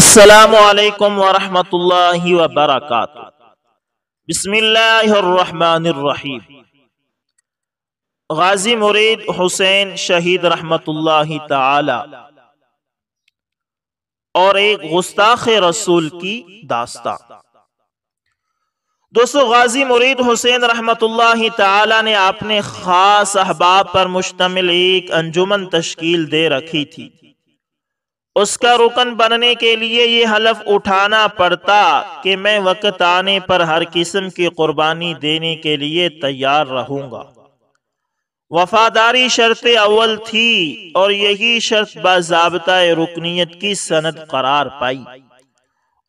असलकम वरहमतुल्लाह वबरक बसमीम गाजी मुरीद हुसैन शहीद रहमत और एक गुस्ताख रसूल की दास्ता दोस्तों गाजी मुरीद हुसैन रहमत ला ने अपने ख़ास अहबाब पर मुश्तमिल एक अंजुमन तश्कील दे रखी थी उसका रुकन बनने के लिए ये हलफ उठाना पड़ता कि मैं वक्त आने पर हर किस्म की कुर्बानी देने के लिए तैयार रहूंगा वफादारी शर्त अव्वल थी और यही शर्त बाबता रुकनीत की सनत करार पाई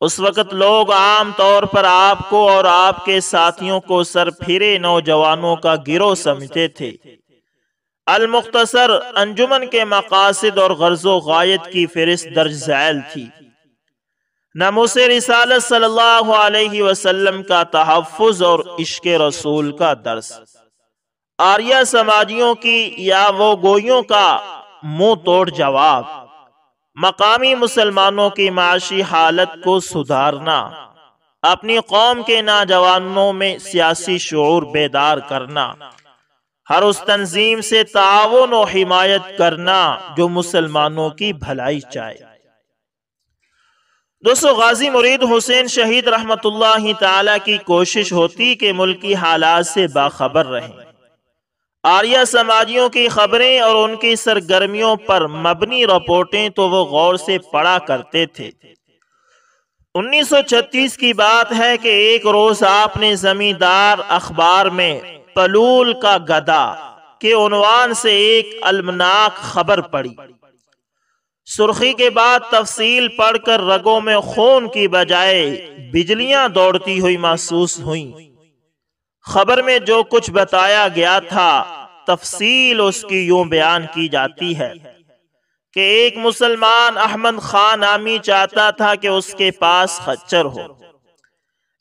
उस वक़्त लोग आम तौर पर आपको और आपके साथियों को सर फिरे नौजवानों का गिरोह समझते थे अलमुख्तसर अंजुमन के मकासद और गर्जो गायद की फहरिस्त दर्ज झैल थी नमोसे रिसालत सल्लल्लाहु वसलम का तहफ़ और इश्क रसूल का दर्स आर्या समाजियों की या वो गोयों का मुंह तोड़ जवाब मकामी मुसलमानों की माशी हालत को सुधारना अपनी कौम के नौजवानों में सियासी शोर बेदार करना हर उस तंजीम से ताउन और हिमायत करना जो मुसलमानों की भलाई चाहे दोस्तों गाजी मुरीद हुसैन शहीद रहमत ताला की कोशिश होती कि मुल्की हालात से बाखबर रहें आर्या समाजियों की खबरें और उनकी सरगर्मियों पर मबनी रिपोर्टें तो वो गौर से पढ़ा करते थे 1936 की बात है कि एक रोज आपने जमींदार अखबार में पलूल का गदा के उनवान से एक अलमनाक खबर पड़ी सुर्खी के बाद तफसील पढ़कर रगों में खून की बजाय बिजलियां दौड़ती हुई महसूस हुई खबर में जो कुछ बताया गया था तफसील उसकी यूं बयान की जाती है कि एक मुसलमान अहमद खान आमी चाहता था कि उसके पास खच्चर हो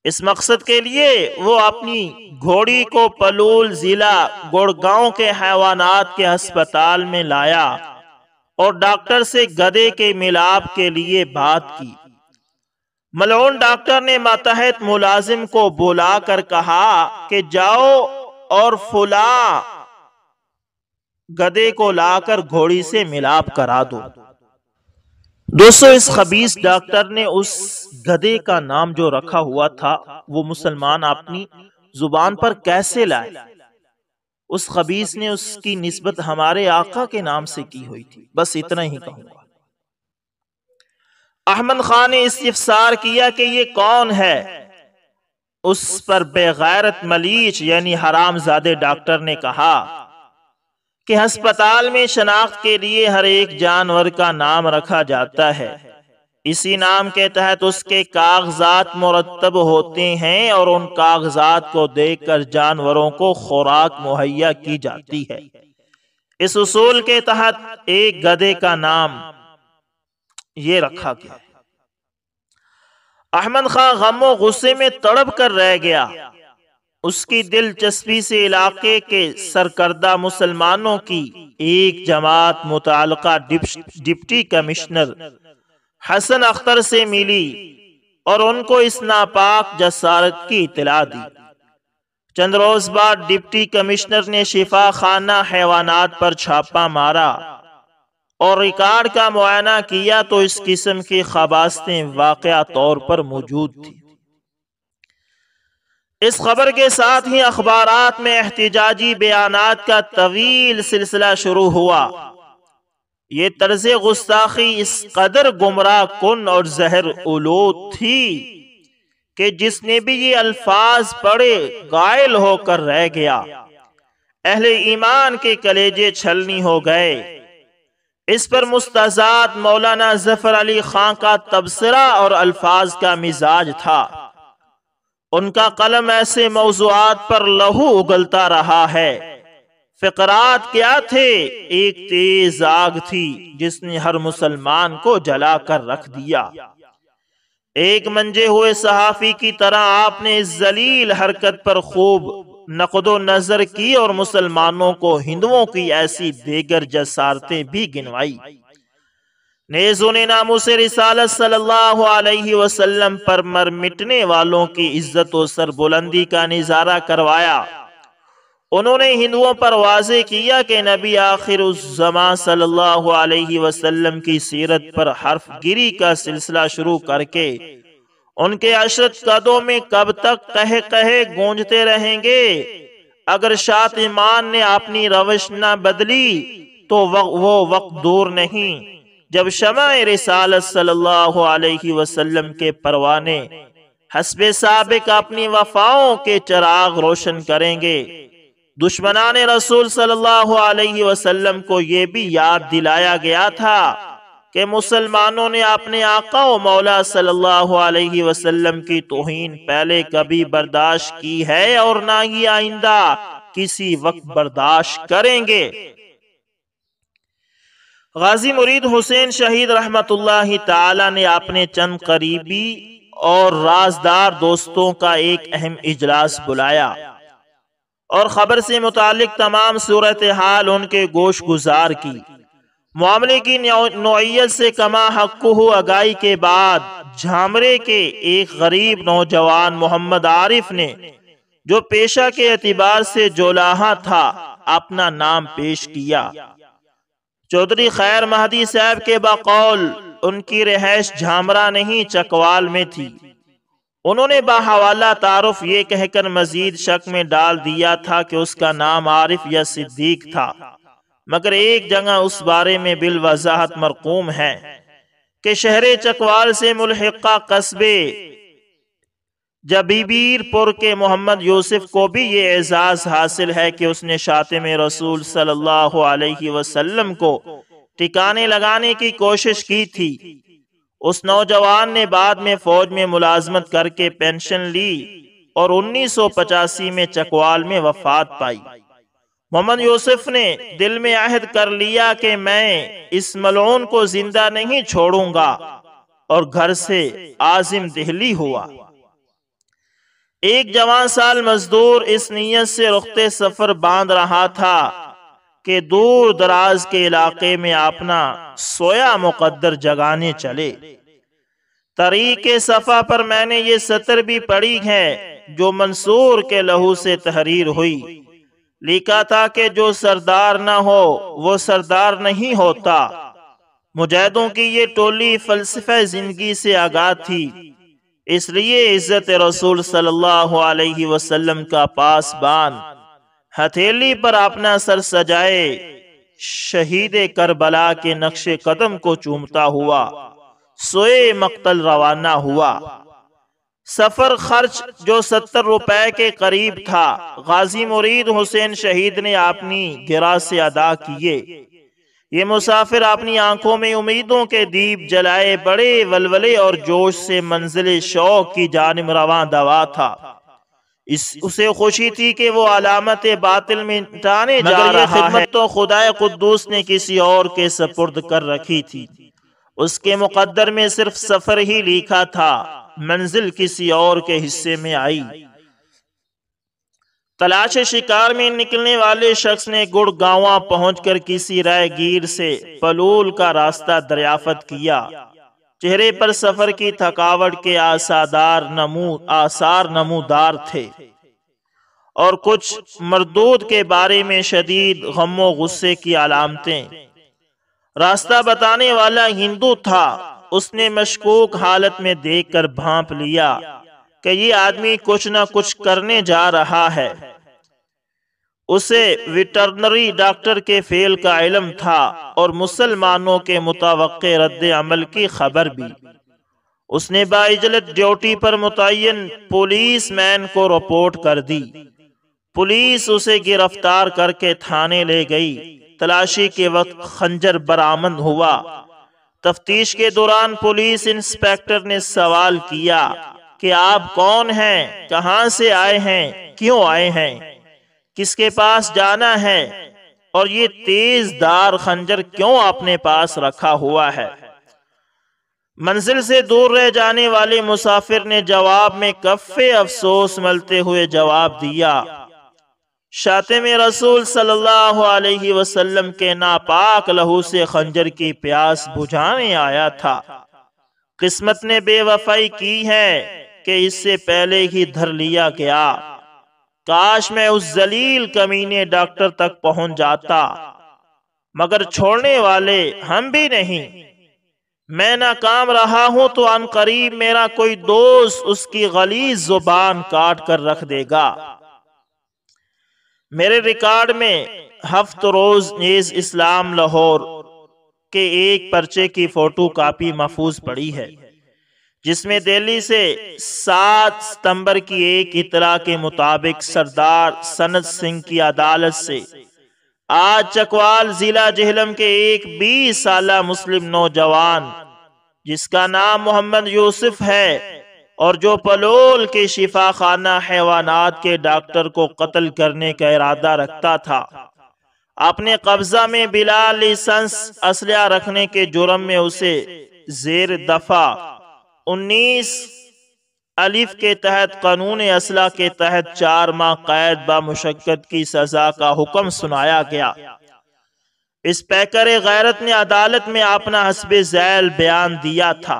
इस मकसद के लिए वो अपनी घोड़ी को पलूल जिला गुड़गांव के हैवानात के अस्पताल में लाया और डॉक्टर से गधे के मिलाप के लिए बात की मलोन डॉक्टर ने मातहत मुलाजिम को बुला कर कहा कि जाओ और फुला गधे को लाकर घोड़ी से मिलाप करा दो दोस्तों इस खबीस डॉक्टर ने उस गधे का नाम जो रखा हुआ था वो मुसलमान अपनी जुबान पर कैसे लाए उस खबीस ने उसकी नस्बत हमारे आका के नाम से की हुई थी बस इतना ही कहूंगा अहमद खान ने इस्तफसार किया कि ये कौन है उस पर बेगैरत मलीच यानी हरामजादे डॉक्टर ने कहा कि अस्पताल में शनाख्त के लिए हर एक जानवर का नाम रखा जाता है इसी नाम के तहत उसके कागजात मुरतब होते हैं और उन कागजात को देखकर जानवरों को खुराक मुहैया की जाती है इस उसूल के तहत एक गधे का नाम ये रखा गया अहमद खां गमो गुस्से में तड़प कर रह गया उसकी दिलचस्पी से इलाके के सरकर्दा मुसलमानों की एक जमात मुतल डिप्टी कमिश्नर हसन अख्तर से मिली और उनको इस नापाक जसारत की इतला दी चंद रोज बाद डिप्टी कमिश्नर ने शिफा खाना हैवानात पर छापा मारा और रिकार्ड का मुआयना किया तो इस किस्म की खबास्तें वाक़ तौर पर मौजूद थी इस खबर के साथ ही अखबार में एहतजाजी बयान का तवील सिलसिला शुरू हुआ ये तर्ज गुस्ताखी इस कदर गुमराह कन और जहर उलूद थी कि जिसने भी ये अल्फाज पढ़े गायल होकर रह गया अहले ईमान के कलेजे छलनी हो गए इस पर मुस्तजाद मौलाना जफर अली खां का तबसरा और अल्फाज का मिजाज था उनका कलम ऐसे मौजूद पर लहू उगलता रहा है फकरात क्या थे एक तेज आग थी जिसने हर मुसलमान को जला कर रख दिया एक मंजे हुए सहाफ़ी की तरह आपने इस जलील हरकत पर खूब नकदो नजर की और मुसलमानों को हिंदुओं की ऐसी देगर जसारतें भी गिनवाई नेजों ने नामों से रिसालत सल्लल्लाहु अलैहि वसल्लम पर मर मिटने वालों की इज्जत और बुलंदी का नज़ारा करवाया उन्होंने हिंदुओं पर वाजे किया कि नबी आखिर जमा सल्लल्लाहु अलैहि वसल्लम की सीरत पर हर्फ गिरी का सिलसिला शुरू करके उनके अशरत कदों में कब तक कहे कहे गूंजते रहेंगे अगर शाह ईमान ने अपनी रवश न बदली तो वो वक्त दूर नहीं जब शमा रसालत सल्लल्लाहु अलैहि वसल्लम के परवाने हसब सबक अपनी वफाओं के चराग रोशन करेंगे दुश्मनान रसूल सल्लल्लाहु अलैहि वसल्लम को ये भी याद दिलाया गया था कि मुसलमानों ने अपने आका मौला सल्लल्लाहु अलैहि वसल्लम की तोहन पहले कभी बर्दाश्त की है और ना ही आइंदा किसी वक्त बर्दाश्त करेंगे गाजी मुरीद हुसैन शहीद रहमत ने अपने चंद करीबी और राजदार दोस्तों का एक अहम इजलास बुलाया और खबर से मुतक तमाम सूरत हाल उनके गोश गुजार की मामले की नोयत से कमा हक आगाही के बाद झामरे के एक गरीब नौजवान मोहम्मद आरिफ ने जो पेशा के अतबार से जोलाहा था अपना नाम पेश किया चौधरी खैर महदी साहब के बकौल उनकी रिहाइश झामरा नहीं चकवाल में थी उन्होंने बाहवाला तारफ ये कहकर मजीद शक में डाल दिया था कि उसका नाम आरिफ या सिद्दीक था मगर एक जगह उस बारे में बिल वजाहत मरकूम है कि शहर चकवाल से मुलहका कस्बे जबीबीरपुर के मोहम्मद यूसुफ को भी ये एजाज़ हासिल है कि उसने शातिम रसूल सल्लल्लाहु अलैहि वसल्लम को टिकाने लगाने की कोशिश की थी उस नौजवान ने बाद में फौज में मुलाजमत करके पेंशन ली और 1985 में चकवाल में वफात पाई मोहम्मद यूसुफ ने दिल में आहद कर लिया कि मैं इस मलोन को जिंदा नहीं छोड़ूंगा और घर से आजिम दिल्ली हुआ एक जवान साल मजदूर इस नीयत से रुखते सफर बांध रहा था कि दूर दराज के इलाके में अपना सोया मुकद्दर जगाने चले तरीके सफ़ा पर मैंने ये सतर भी पढ़ी है जो मंसूर के लहू से तहरीर हुई लिखा था कि जो सरदार न हो वो सरदार नहीं होता मुजाहिदों की ये टोली फलसफे जिंदगी से आगाह थी इसलिए इज़्ज़त रसूल सल्लल्लाहु अलैहि वसल्लम का पासबान हथेली पर अपना सर सजाए शहीद करबला के नक्श कदम को चूमता हुआ सोए मक्तल रवाना हुआ सफर खर्च जो सत्तर रुपए के करीब था गाजी मुरीद हुसैन शहीद ने अपनी गिरा से अदा किए ये मुसाफिर अपनी आंखों में उम्मीदों के दीप जलाए बड़े वलवले और जोश से मंजिल शौक की जानब रवा दवा था इस उसे खुशी थी कि वो अलामत बातिल में टाने जा रहा है तो खुदा कुद्दूस ने किसी और के सपुर्द कर रखी थी उसके मुकद्दर में सिर्फ सफर ही लिखा था मंजिल किसी और के हिस्से में आई तलाश शिकार में निकलने वाले शख्स ने गुड़गांवा पहुंचकर किसी रायगीर से पलूल का रास्ता दरियाफत किया चेहरे पर सफर की थकावट के आसादार नमू आसार नमूदार थे और कुछ मरदूद के बारे में शदीद गमो गुस्से की अलामतें रास्ता बताने वाला हिंदू था उसने मशकूक हालत में देख कर भांप लिया कि ये आदमी कुछ ना कुछ करने जा रहा है उसे वेटरनरी डॉक्टर के फेल का इलम था और मुसलमानों के मुतवक रद्द अमल की खबर भी उसने बाइजलत ड्यूटी पर मुतन पुलिस मैन को रिपोर्ट कर दी पुलिस उसे गिरफ्तार करके थाने ले गई तलाशी के वक्त खंजर बरामद हुआ तफ्तीश के दौरान पुलिस इंस्पेक्टर ने सवाल किया कि आप कौन हैं कहां से आए हैं क्यों आए हैं किसके पास जाना है और ये तेज दार खंजर क्यों अपने पास रखा हुआ है मंजिल से दूर रह जाने वाले मुसाफिर ने जवाब में कफ़े अफसोस मलते हुए जवाब दिया शातिम रसूल सल्लल्लाहु अलैहि वसल्लम के नापाक लहू से खंजर की प्यास बुझाने आया था किस्मत ने बेवफाई की है कि इससे पहले ही धर लिया गया काश मैं उस जलील कमीने डॉक्टर तक पहुंच जाता मगर छोड़ने वाले हम भी नहीं मैं ना काम रहा हूं तो अन करीब मेरा कोई दोस्त उसकी गलीज जुबान काट कर रख देगा मेरे रिकॉर्ड में हफ्त रोज नेज इस्लाम लाहौर के एक पर्चे की फोटो कापी महफूज पड़ी है जिसमें दिल्ली से सात सितंबर की एक इतला के मुताबिक सरदार सनत सिंह की अदालत से आज चकवाल जिला जहलम के एक बीस साल मुस्लिम नौजवान जिसका नाम मोहम्मद यूसुफ है और जो पलोल के शिफा खाना हैवानात के डॉक्टर को कत्ल करने का इरादा रखता था अपने कब्जा में बिला लाइसेंस असलिया रखने के जुर्म में उसे जेर दफा उन्नीस अलिफ के तहत कानून असला के तहत चार माह कैद बामशक्कत की सजा का हुक्म सुनाया गया इस पैकर गैरत ने अदालत में अपना हसब जैल बयान दिया था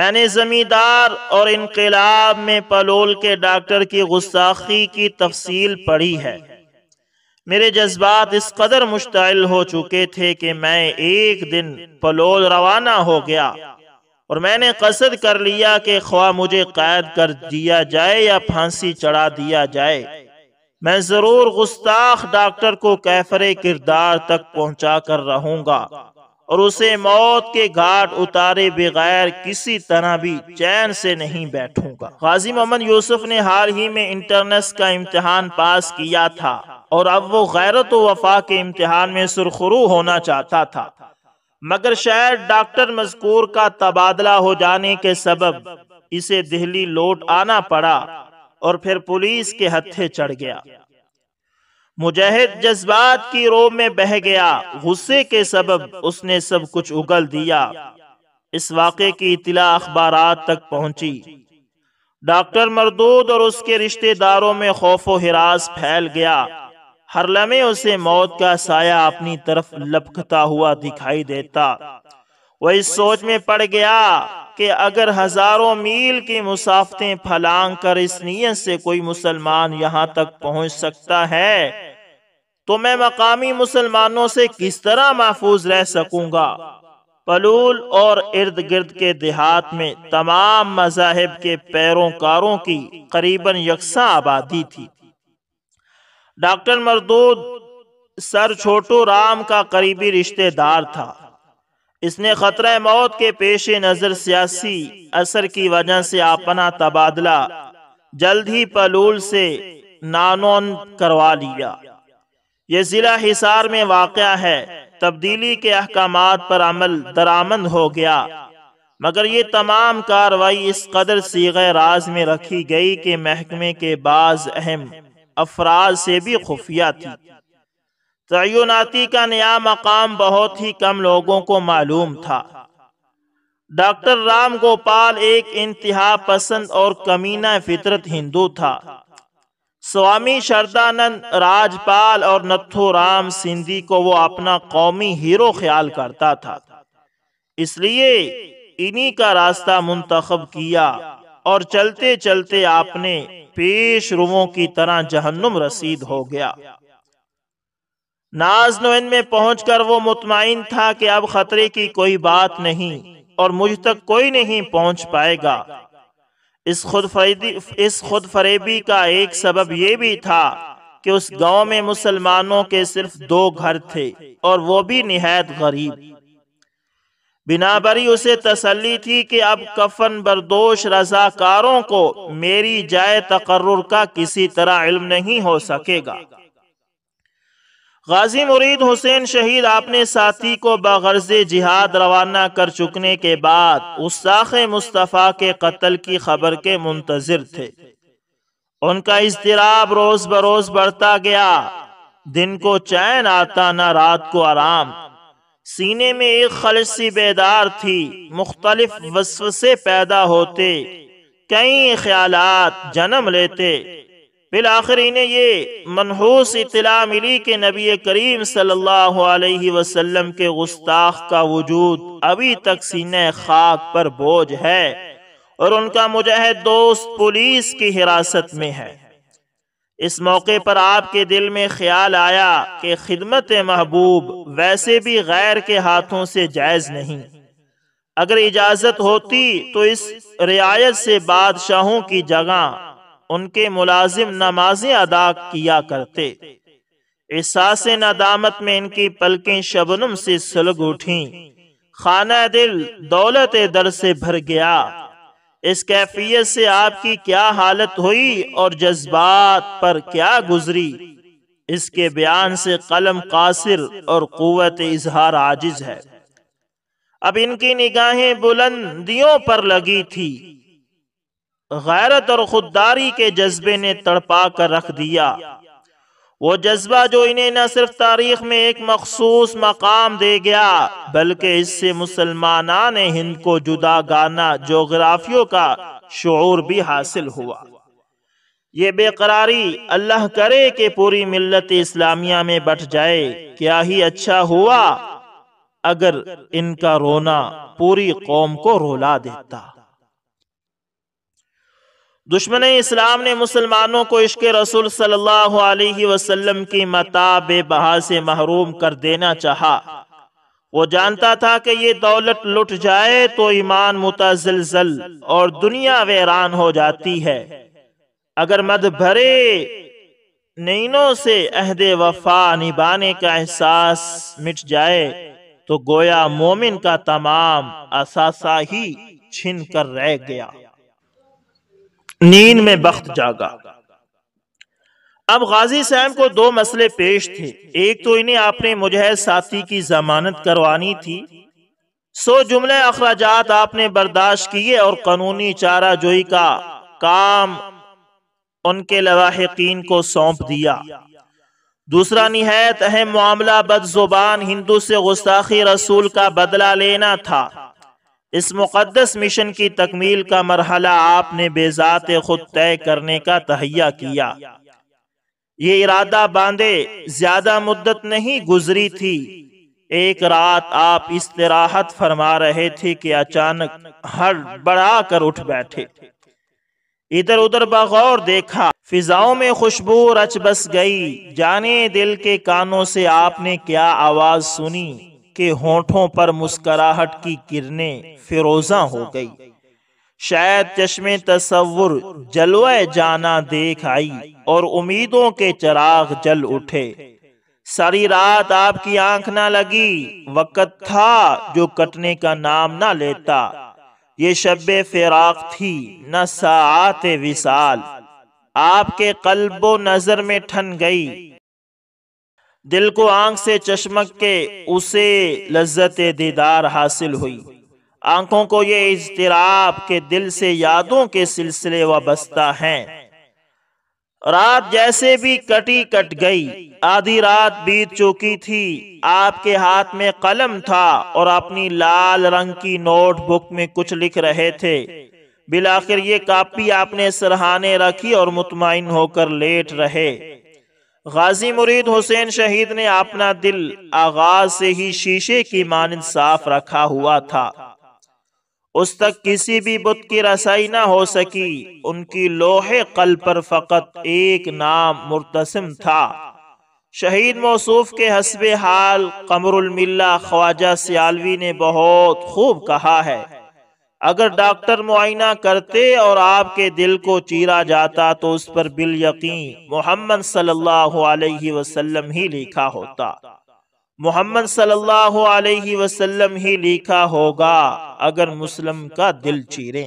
मैंने जमींदार और इनकलाब में पलोल के डॉक्टर की गुस्साखी की तफसील पढ़ी है मेरे जज्बात इस कदर मुश्तल हो चुके थे कि मैं एक दिन पलोल रवाना हो गया और मैंने कसद कर लिया कि ख्वा मुझे कैद कर दिया जाए या फांसी चढ़ा दिया जाए मैं जरूर गुस्ताख डॉक्टर को कैफरे किरदार तक पहुंचा कर रहूंगा और उसे मौत के घाट उतारे बगैर किसी तरह भी चैन से नहीं बैठूंगा गाजी मोहम्मद यूसुफ ने हाल ही में इंटरनेस का इम्तिहान पास किया था और अब वो गैरत वफा के इम्तिहान में सुरखरू होना चाहता था मगर शायद डॉक्टर मजकूर का तबादला हो जाने के सबब इसे दिल्ली लौट आना पड़ा और फिर पुलिस के हत्थे चढ़ गया मुजाहिद जज्बात की रो में बह गया गुस्से के सबब उसने सब कुछ उगल दिया इस वाक़े की इतला अखबार तक पहुंची डॉक्टर मरदूद और उसके रिश्तेदारों में खौफ हिरास फैल गया हर लमे उसे मौत का साया अपनी तरफ लपकता हुआ दिखाई देता वह इस सोच में पड़ गया कि अगर हजारों मील की मुसाफतें फलांग कर इस नीयत से कोई मुसलमान यहाँ तक पहुंच सकता है तो मैं मकामी मुसलमानों से किस तरह महफूज रह सकूंगा पलूल और इर्द गिर्द के देहात में तमाम मजाहब के पैरोकारों की करीबन यकसा आबादी थी डॉक्टर मरदूद सर छोटू राम का करीबी रिश्तेदार था इसने खतरा मौत के पेश नज़र सियासी असर की वजह से अपना तबादला जल्द ही पलूल से नानोन करवा लिया यह ज़िला हिसार में वाक़ है तब्दीली के अहकाम पर अमल दरामद हो गया मगर ये तमाम कार्रवाई इस कदर सीगे राज में रखी गई कि महकमे के बाज़ अहम अफराज से भी खुफिया थी तयनाती का नया मकाम बहुत ही कम लोगों को मालूम था डॉक्टर राम गोपाल एक इंतहा पसंद और कमीना फितरत हिंदू था स्वामी शरदानंद राजपाल और नथुराम सिंधी को वो अपना कौमी हीरो ख्याल करता था इसलिए इन्हीं का रास्ता मुंतखब किया और चलते चलते आपने पेश रुवों की तरह जहन्नुम रसीद हो गया नाज नैन में पहुंचकर वो मुतमिन था कि अब खतरे की कोई बात नहीं और मुझ तक कोई नहीं पहुंच पाएगा इस खुद इस खुद फरेबी का एक सबब ये भी था कि उस गांव में मुसलमानों के सिर्फ दो घर थे और वो भी नहायत गरीब बिनाबरी उसे तसली थी कि अब कफन बरदोश रजाकारों को मेरी जाय तकर्र का किसी तरह इल्म नहीं हो सकेगा गाजी मुरीद हुसैन शहीद अपने साथी को बगर्ज जिहाद रवाना कर चुकने के बाद उसाख मुस्तफ़ा के कत्ल की खबर के मुंतजर थे उनका इजतराब रोज बरोज बढ़ता गया दिन को चैन आता ना रात को आराम सीने में एक खलसी बेदार थी मुख्तलिफ वसवसे पैदा होते कई ख्याल जन्म लेते बिल आखिर इन्हें ये मनहूस इतला मिली कि नबी करीम सल्लल्लाहु अलैहि वसल्लम के गुस्ताख का वजूद अभी तक सीने खाक पर बोझ है और उनका मुजाह दोस्त पुलिस की हिरासत में है इस मौके पर आपके दिल में ख्याल आया कि खिदमत महबूब वैसे भी गैर के हाथों से जायज़ नहीं अगर इजाज़त होती तो इस रियायत से बादशाहों की जगह उनके मुलाजिम नमाजें अदा किया करते एहसास नदामत में इनकी पलकें शबनम से सलग उठी खाना दिल दौलत दर से भर गया इस कैफियत से आपकी क्या हालत हुई और जज्बात पर क्या गुजरी इसके बयान से कलम कासिर और क़वत इजहार आजिज है अब इनकी निगाहें बुलंदियों पर लगी थी गैरत और खुददारी के जज्बे ने तड़पा कर रख दिया वो जज्बा जो इन्हें न सिर्फ तारीख में एक मखसूस मकाम दे गया बल्कि इससे ने हिंद को जुदा गाना जोग्राफियों का शोर भी हासिल हुआ ये बेकरारी अल्लाह करे कि पूरी मिलत इस्लामिया में बट जाए क्या ही अच्छा हुआ अगर इनका रोना पूरी कौम को रोला देता दुश्मन इस्लाम ने मुसलमानों को इश्क रसूल सल्लल्लाहु अलैहि वसल्लम की मता बेबहा से महरूम कर देना चाहा वो जानता था कि ये दौलत लुट जाए तो ईमान मुतजलजल और दुनिया वेरान हो जाती है अगर मद भरे नैनों से अहद वफा निभाने का एहसास मिट जाए तो गोया मोमिन का तमाम असासा ही छिन कर रह गया नींद में बख्त जागा अब गाजी साहब को दो मसले पेश थे एक तो इन्हें आपने मुजहद साथी की जमानत करवानी थी सो जुमले अखराजात आपने बर्दाश्त किए और कानूनी चारा जोई का काम उनके लवाहकिन को सौंप दिया दूसरा नहायत अहम मामला बदजुबान हिंदू से गुस्ताखी रसूल का बदला लेना था इस मुक़दस मिशन की तकमील का मरहला आपने बेजात खुद तय करने का तहिया किया ये इरादा बांधे ज्यादा मुद्दत नहीं गुजरी थी एक रात आप इस तराहत फरमा रहे थे कि अचानक हर बड़ा कर उठ बैठे इधर उधर बगौर देखा फिजाओं में खुशबू रच बस गई जाने दिल के कानों से आपने क्या आवाज सुनी के होठों पर मुस्कराहट की किरणें फिरोजा हो गई शायद चश्मे तस्वुर जलवा जाना देख आई और उम्मीदों के चराग जल उठे सारी रात आपकी आंख ना लगी वक़्त था जो कटने का नाम ना लेता ये शब फिराक थी न सात विशाल आपके कल्बो नज़र में ठन गई दिल को आंख से चश्मक के उसे लज्जत दीदार हासिल हुई आंखों को ये इजतराब के दिल से यादों के सिलसिले वबस्ता हैं रात जैसे भी कटी कट गई आधी रात बीत चुकी थी आपके हाथ में कलम था और अपनी लाल रंग की नोटबुक में कुछ लिख रहे थे बिलाखिर ये कापी आपने सरहाने रखी और मुतमिन होकर लेट रहे गाजी मुरीद हुसैन शहीद ने अपना दिल आगाज से ही शीशे की मानंद साफ रखा हुआ था उस तक किसी भी बुत की रसाई ना हो सकी उनकी लोहे कल पर फकत एक नाम मुर्तसम था शहीद मौसूफ के हसब हाल कमरुलमिल्ला ख्वाजा सियालवी ने बहुत खूब कहा है अगर डॉक्टर मुआयना करते और आपके दिल को चीरा जाता तो, तो उस पर बिल यकीन मोहम्मद सल्लल्लाहु अलैहि वसल्लम ही लिखा होता मोहम्मद सल्लल्लाहु अलैहि वसल्लम ही लिखा होगा अगर मुस्लिम का दिल चीरे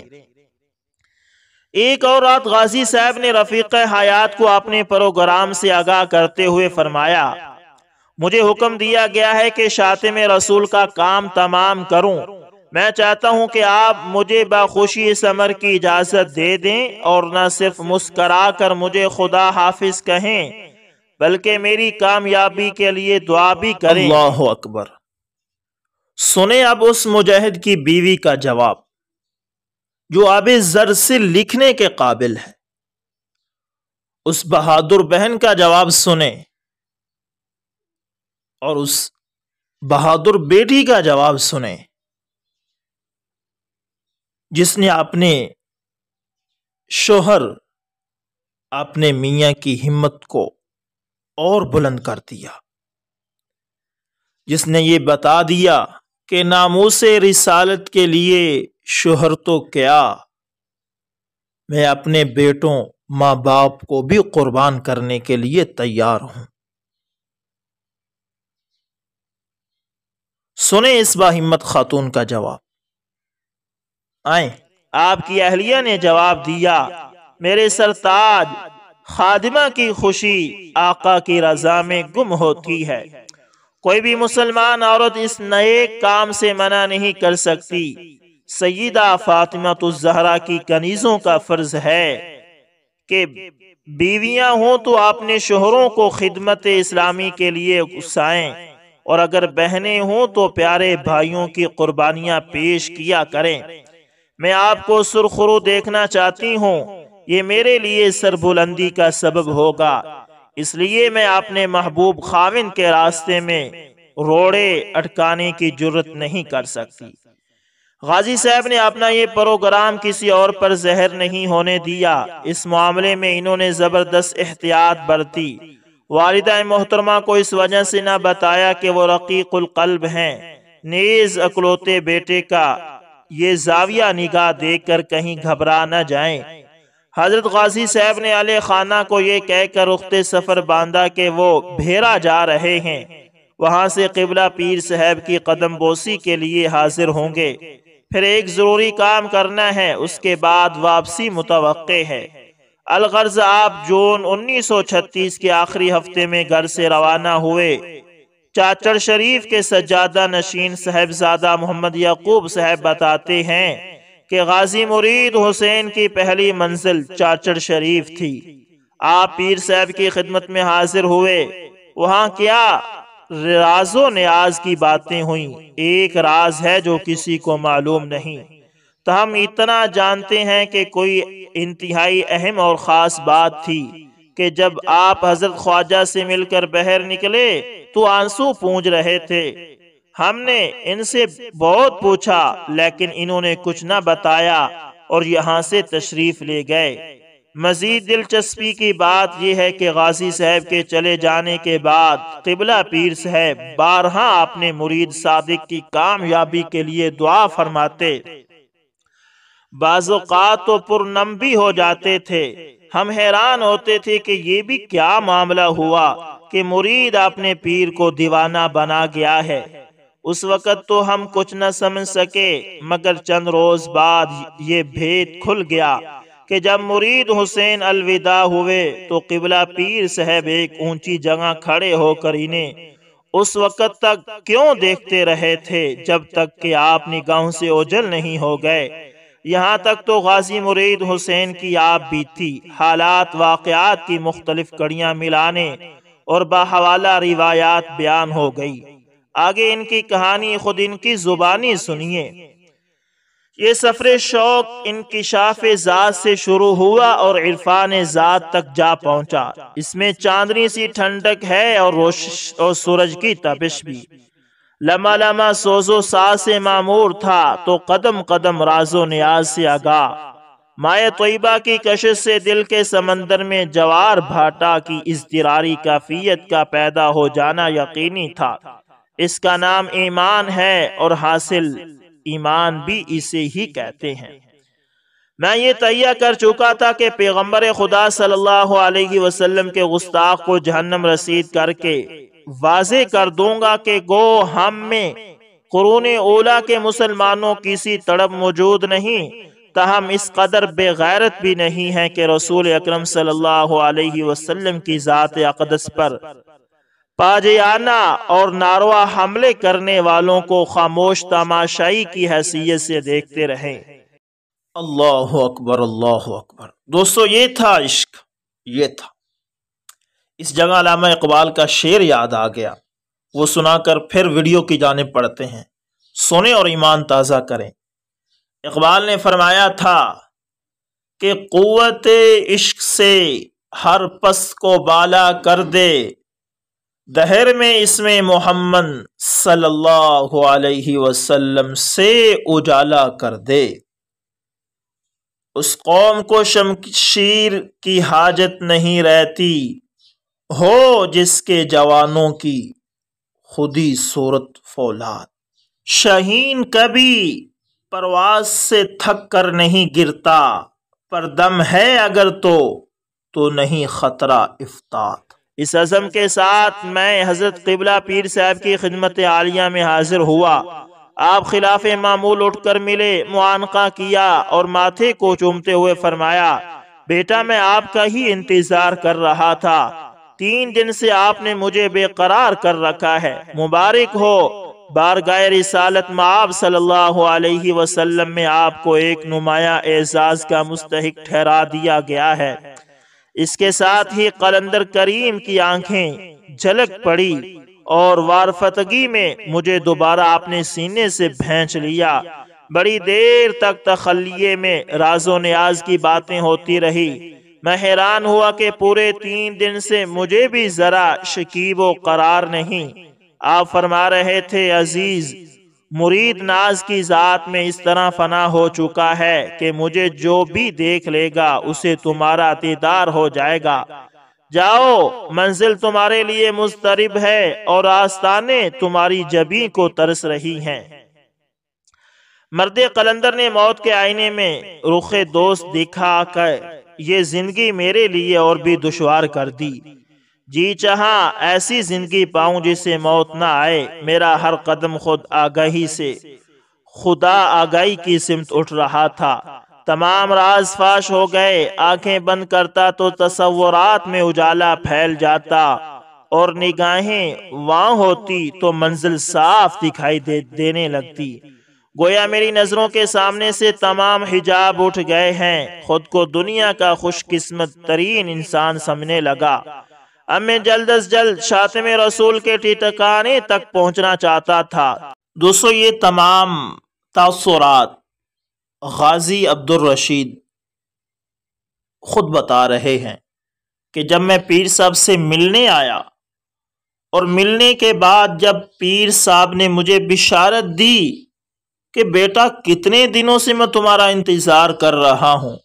एक और रात गाजी साहब ने रफीक हयात को अपने प्रोग्राम से आगाह करते हुए फरमाया मुझे हुक्म दिया गया है कि शातिम रसूल का काम तमाम करूं मैं चाहता हूं कि आप मुझे बाखुशी समर की इजाज़त दे दें और न सिर्फ मुस्करा कर मुझे खुदा हाफिज कहें बल्कि मेरी कामयाबी के लिए दुआ भी करें अल्लाह अकबर सुने अब उस मुजाहिद की बीवी का जवाब जो अब जर से लिखने के काबिल है उस बहादुर बहन का जवाब सुने और उस बहादुर बेटी का जवाब सुने जिसने अपने शोहर अपने मियाँ की हिम्मत को और बुलंद कर दिया जिसने ये बता दिया कि नामोस रिसालत के लिए शोहर तो क्या मैं अपने बेटों माँ बाप को भी कुर्बान करने के लिए तैयार हूं सुने इस हिम्मत खातून का जवाब आए आपकी अहलिया ने जवाब दिया मेरे सरताज खादिमा की खुशी आका की रजा में गुम होती है कोई भी मुसलमान औरत इस नए काम से मना नहीं कर सकती सईदा फातिमा तो जहरा की कनीजों का फर्ज है कि बीवियां हों तो आपने शोहरों को खिदमत इस्लामी के लिए उकसाएं और अगर बहनें हों तो प्यारे भाइयों की कुर्बानियां पेश किया करें मैं आपको सुरखरू देखना चाहती हूँ ये मेरे लिए सरबुलंदी का सबब होगा इसलिए मैं अपने महबूब खाविन के रास्ते में रोड़े अटकाने की जरूरत नहीं कर सकती गाजी साहब ने अपना ये प्रोग्राम किसी और पर जहर नहीं होने दिया इस मामले में इन्होंने ज़बरदस्त एहतियात बरती वालदा मोहतरमा को इस वजह से ना बताया कि वो रकीकुल कल्ब हैं नेज़ अकलौते बेटे का ये जाविया निगाह देख कर कहीं घबरा न जाए हजरत गाजी साहब ने अल खाना को ये कहकर उख्ते सफ़र बांधा के वो भेरा जा रहे हैं वहां से किबला पीर साहब की कदम बोसी के लिए हाजिर होंगे फिर एक ज़रूरी काम करना है उसके बाद वापसी मुतव है अलगर्ज आप जून 1936 के आखिरी हफ्ते में घर से रवाना हुए चाचर शरीफ के सज्जादा नशीन साहेबजादा मोहम्मद याकूब साहब बताते हैं कि गाजी मुरीद हुसैन की पहली मंजिल चाचर शरीफ थी आप पीर साहब की खिदमत में हाजिर हुए वहाँ क्या राजो न्याज की बातें हुई एक राज है जो किसी को मालूम नहीं तो हम इतना जानते हैं कि कोई इंतहाई अहम और ख़ास बात थी कि जब आप हज़रत ख्वाजा से मिलकर बहर निकले तो आंसू पूंज रहे थे हमने इनसे बहुत पूछा लेकिन इन्होंने कुछ न बताया और यहाँ से तशरीफ ले गए मजीद दिलचस्पी की बात यह है कि गाजी साहब के चले जाने के बाद किबला पीर साहब बारहा अपने मुरीद सादिक की कामयाबी के लिए दुआ फरमाते बाज़ात तो पुरनम भी हो जाते थे हम हैरान होते थे कि ये भी क्या मामला हुआ कि मुरीद अपने पीर को दीवाना बना गया है उस वक़्त तो हम कुछ न समझ सके मगर चंद रोज बाद ये भेद खुल गया कि जब मुरीद हुसैन अलविदा हुए तो किबला पीर साहब एक ऊंची जगह खड़े होकर इन्हें उस वक़्त तक क्यों देखते रहे थे जब तक कि आप निगाह से ओझल नहीं हो गए यहाँ तक तो गाजी मुरीद हुसैन की आप बीती हालात वाक़ात की मुख्तलिफ कड़ियाँ मिलाने और बाहवाला रिवायात बयान हो गई आगे इनकी कहानी खुद इनकी जुबानी सुनिए ये सफ़र शौक इनकशाफ ज़ात से शुरू हुआ और इरफान ज़ात तक जा पहुंचा इसमें चांदनी सी ठंडक है और रोश और सूरज की तपिश भी लमा लमा सोजो सा से मामूर था तो कदम कदम राजो न्याज से आगा माय तयबा की कशिश से दिल के समंदर में जवार भाटा की इसतरारी काफियत का पैदा हो जाना यकीनी था इसका नाम ईमान है और हासिल ईमान भी इसे ही कहते हैं मैं ये तैयार कर चुका था कि पैगम्बर खुदा सल्लल्लाहु अलैहि वसल्लम के गुस्ताख को जहन्नम रसीद करके वाजे कर दूंगा कि गो हम में कुरून ओला के मुसलमानों की सी तड़प मौजूद नहीं तहम इस कदर बेगैरत भी नहीं है कि रसूल अक्रम सल्लाम की ज़ात अकदस पर पाजियाना और नारवा हमले करने वालों को खामोश तमाशाई की हैसियत से देखते रहे अल्लाह अकबर अल्लाह अकबर दोस्तों ये था इश्क ये था इस जगह लामा इकबाल का शेर याद आ गया वो सुनाकर फिर वीडियो की जाने पड़ते हैं सुने और ईमान ताज़ा करें इकबाल ने फरमाया था कि क़वत इश्क से हर पस को बाला कर दे दहर में इसमें मोहम्मद सल्लल्लाहु अलैहि वसल्लम से उजाला कर दे उस कौम को शमशीर की हाजत नहीं रहती हो जिसके जवानों की खुदी सूरत फौलाद शहीन कभी परवास से थक कर नहीं गिरता पर दम है अगर तो तो नहीं खतरा इफ्तात इस अज़म के साथ मैं हज़रत किबला पीर साहब की खिदमत आलिया में हाजिर हुआ आप खिलाफ मामूल उठ कर मिले मुआनका किया और माथे को चूमते हुए फरमाया बेटा मैं आपका ही इंतज़ार कर रहा था तीन दिन से आपने मुझे बेकरार कर रखा है मुबारक हो बारगा रिसालत माब सल्लल्लाहु अलैहि वसल्लम में आपको एक नुमाया एजाज़ का मुस्तक ठहरा दिया गया है इसके साथ ही कलंदर करीम की आंखें झलक पड़ी और वारफतगी में मुझे दोबारा अपने सीने से भेंच लिया बड़ी देर तक तखलिए में राजो न्याज की बातें होती रही मैं हैरान हुआ कि पूरे तीन दिन से मुझे भी ज़रा शकीब व करार नहीं आप फरमा रहे थे अजीज मुरीद नाज की ज़ात में इस तरह फना हो चुका है कि मुझे जो भी देख लेगा उसे तुम्हारा दीदार हो जाएगा जाओ मंजिल तुम्हारे लिए मुस्तरब है और आस्ताने तुम्हारी जबी को तरस रही हैं मर्द कलंदर ने मौत के आईने में रुखे दोस्त दिखा कर ये जिंदगी मेरे लिए और भी दुशवार कर दी जी चाह ऐसी जिंदगी पाऊं जिसे मौत ना आए मेरा हर कदम खुद आगाही से खुदा आगाही की सिमत उठ रहा था तमाम राज फाश हो गए आंखें बंद करता तो तस्वुरात में उजाला फैल जाता और निगाहें वहां होती तो मंजिल साफ दिखाई दे देने लगती गोया मेरी नज़रों के सामने से तमाम हिजाब उठ गए हैं खुद को दुनिया का खुशकिस्मत तरीन इंसान समझने लगा अब मैं जल्द अज जल्द शातम रसूल के टिटकाने तक पहुंचना चाहता था दोस्तों ये तमाम तासरात गाजी अब्दुलरशीद खुद बता रहे हैं कि जब मैं पीर साहब से मिलने आया और मिलने के बाद जब पीर साहब ने मुझे बिशारत दी कि बेटा कितने दिनों से मैं तुम्हारा इंतज़ार कर रहा हूँ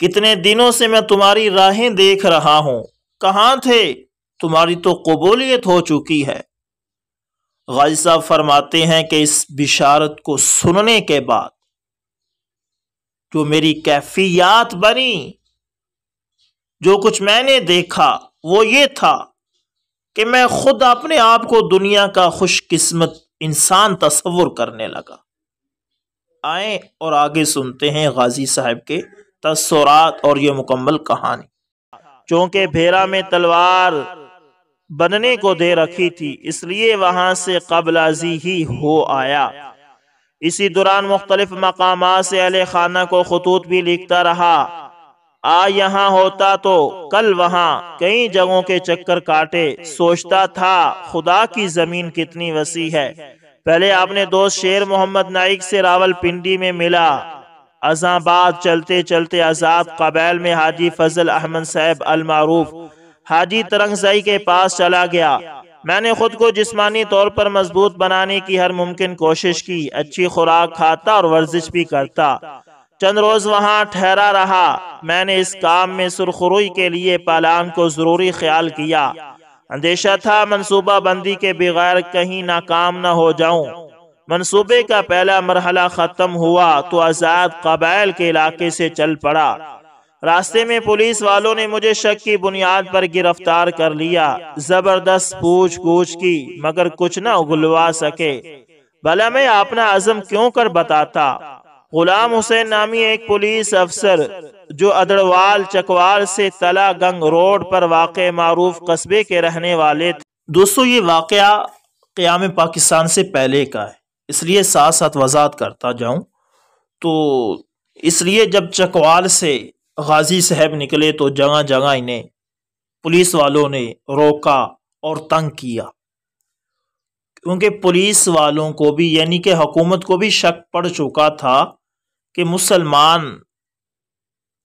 कितने दिनों से मैं तुम्हारी राहें देख रहा हूँ कहाँ थे तुम्हारी तो कबूलियत हो चुकी है गाजी साहब फरमाते हैं कि इस बिशारत को सुनने के बाद जो मेरी कैफियात बनी जो कुछ मैंने देखा वो ये था कि मैं खुद अपने आप को दुनिया का खुशकिस्मत इंसान तस्वुर करने लगा आए और आगे सुनते हैं गाजी साहब के तस्वरात और ये मुकम्मल कहानी चूंकि भेरा में तलवार बनने को दे रखी थी इसलिए वहां से कबलाजी ही हो आया इसी दौरान मुख्तलिफ मकाम से अल खाना को खतूत भी लिखता रहा आ यहाँ होता तो कल वहाँ कई जगहों के चक्कर काटे सोचता था खुदा की जमीन कितनी वसी है पहले आपने दोस्त शेर मोहम्मद नाइक से रावल पिंडी में मिला अजाबाद चलते चलते अजाब कबैल में हाजी फजल अहमद साहब अलमारूफ हाजी तरंगजई के पास चला गया मैंने खुद को जिस्मानी तौर पर मजबूत बनाने की हर मुमकिन कोशिश की अच्छी खुराक खाता और वर्जिश भी करता चंद रोज वहाँ ठहरा रहा मैंने इस काम में सुरखरुई के लिए पालान को जरूरी ख्याल किया अंदेशा था मनसूबा बंदी के बगैर कहीं नाकाम न हो जाऊं मनसूबे का पहला मरहला ख़त्म हुआ तो आज़ाद कबाइल के इलाके से चल पड़ा रास्ते में पुलिस वालों ने मुझे शक की बुनियाद पर गिरफ्तार कर लिया जबरदस्त पूछ गूछ की मगर कुछ न उगलवा सके भला मैं अपना आजम क्यों कर बताता गुलाम हुसैन नामी एक पुलिस अफसर जो अदड़वाल चकवाल से तला गंग रोड पर वाक़ मारूफ कस्बे के रहने वाले थे दोस्तों ये वाक़ क़्याम पाकिस्तान से पहले का है इसलिए साथ साथ वजात करता जाऊं तो इसलिए जब चकवाल से गाजी साहब निकले तो जगह जगह इन्हें पुलिस वालों ने रोका और तंग किया क्योंकि पुलिस वालों को भी यानी कि हुकूमत को भी शक पड़ चुका था कि मुसलमान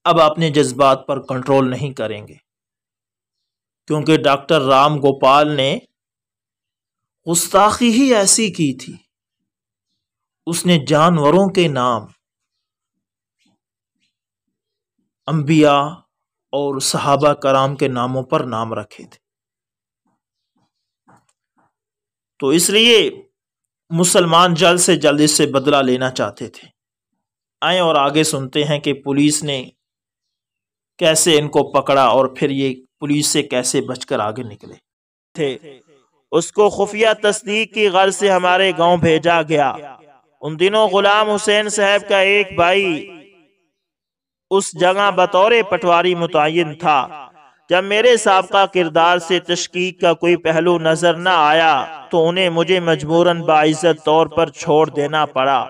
अब अपने जज्बात पर कंट्रोल नहीं करेंगे क्योंकि डॉक्टर राम गोपाल ने गुस्ताखी ही ऐसी की थी उसने जानवरों के नाम अंबिया और सहाबा कराम के नामों पर नाम रखे थे तो इसलिए मुसलमान जल्द से जल्द इससे बदला लेना चाहते थे आए और आगे सुनते हैं कि पुलिस ने कैसे इनको पकड़ा और फिर ये पुलिस से कैसे बचकर आगे निकले थे उसको खुफिया तस्दीक की गर्ज से हमारे गांव भेजा गया उन दिनों गुलाम हुसैन साहब का एक भाई उस जगह बतौर पटवारी मुतन था जब मेरे सबका किरदार से तशकीक का कोई पहलू नजर न आया तो उन्हें मुझे मजबूरन बाइज्जत तौर पर छोड़ देना पड़ा